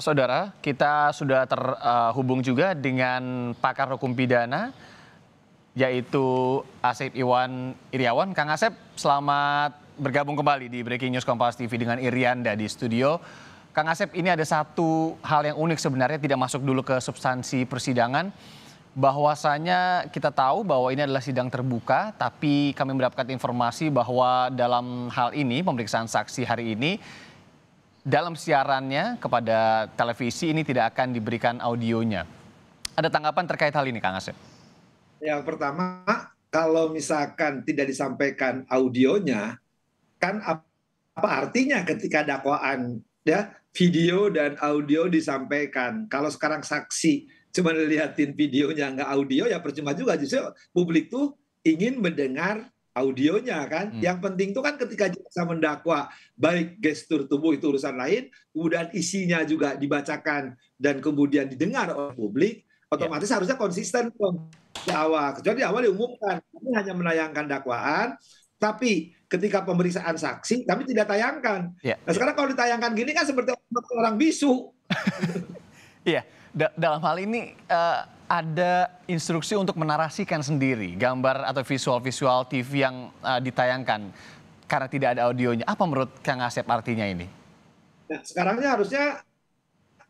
saudara, kita sudah terhubung juga dengan pakar hukum pidana yaitu Asep Iwan Iriawan. Kang Asep, selamat bergabung kembali di Breaking News Kompas TV dengan Irianda di studio. Kang Asep, ini ada satu hal yang unik sebenarnya tidak masuk dulu ke substansi persidangan. Bahwasanya kita tahu bahwa ini adalah sidang terbuka, tapi kami mendapatkan informasi bahwa dalam hal ini pemeriksaan saksi hari ini dalam siarannya kepada televisi ini tidak akan diberikan audionya. Ada tanggapan terkait hal ini, Kang Asep? Yang pertama, kalau misalkan tidak disampaikan audionya, kan apa artinya ketika dakwaan ya video dan audio disampaikan? Kalau sekarang saksi cuma lihatin videonya nggak audio ya percuma juga justru publik tuh ingin mendengar audionya kan. Hmm. Yang penting itu kan ketika jaksa mendakwa baik gestur tubuh itu urusan lain, kemudian isinya juga dibacakan dan kemudian didengar oleh publik, ya. otomatis yeah. harusnya konsisten dong di awal. Kecuali di awal diumumkan kami hanya menayangkan dakwaan, tapi ketika pemeriksaan saksi kami tidak tayangkan. Yeah. Nah, sekarang kalau ditayangkan gini kan seperti orang bisu. Iya. yeah da dalam hal ini uh, ada instruksi untuk menarasikan sendiri gambar atau visual-visual TV yang uh, ditayangkan karena tidak ada audionya. Apa menurut Kang Asep artinya ini? Nah, ya, sekarangnya harusnya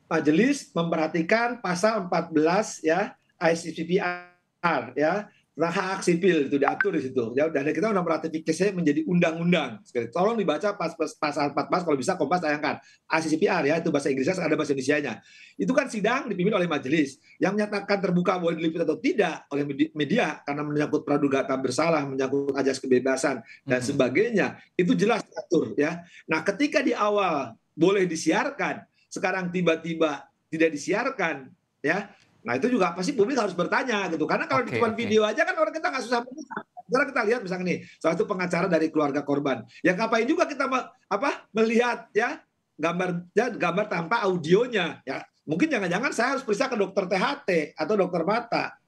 majelis memperhatikan pasal 14 ya ICCPR ya Nah, hak sipil itu diatur di situ. Ya, dan kita udah meratifikasi menjadi undang-undang. Tolong dibaca pas pas pasal 4 pas kalau bisa Kompas tayangkan. ACCPR ya, itu bahasa Inggrisnya ada bahasa Indonesianya. Itu kan sidang dipimpin oleh majelis yang menyatakan terbuka boleh diliput atau tidak oleh media karena menyangkut praduga tak bersalah, menyangkut ajas kebebasan dan hmm. sebagainya. Itu jelas diatur ya. Nah, ketika di awal boleh disiarkan, sekarang tiba-tiba tidak disiarkan ya Nah itu juga pasti publik harus bertanya gitu. Karena kalau okay, cuma okay. video aja kan orang kita nggak susah mengusak. Sekarang kita lihat misalnya nih, salah satu pengacara dari keluarga korban. Ya ngapain juga kita apa melihat ya gambar ya, gambar tanpa audionya. Ya mungkin jangan-jangan saya harus periksa ke dokter THT atau dokter mata